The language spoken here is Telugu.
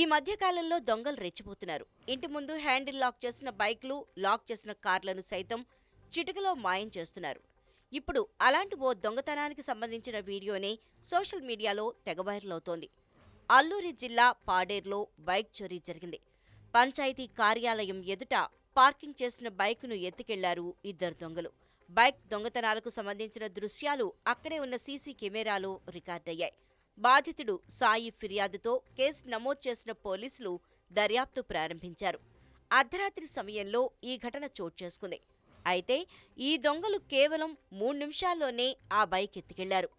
ఈ మధ్యకాలంలో దొంగలు రెచ్చిపోతున్నారు ఇంటి ముందు హ్యాండిల్ లాక్ చేసిన బైక్లు లాక్ చేసిన కార్లను సైతం చిటికలో మాయం చేస్తున్నారు ఇప్పుడు అలాంటి ఓ దొంగతనానికి సంబంధించిన వీడియోనే సోషల్ మీడియాలో అవుతోంది అల్లూరి జిల్లా పాడేరులో బైక్ చోరీ జరిగింది పంచాయతీ కార్యాలయం ఎదుట పార్కింగ్ చేసిన బైక్ను ఎత్తుకెళ్లారు ఇద్దరు దొంగలు బైక్ దొంగతనాలకు సంబంధించిన దృశ్యాలు అక్కడే ఉన్న సీసీ కెమెరాలో రికార్డయ్యాయి బాధితుడు సాయి ఫిర్యాదుతో కేసు నమోదు చేసిన పోలీసులు దర్యాప్తు ప్రారంభించారు అర్ధరాత్రి సమయంలో ఈ ఘటన చోటు చేసుకుంది అయితే ఈ దొంగలు కేవలం మూడు నిమిషాల్లోనే ఆ బైక్ ఎత్తుకెళ్లారు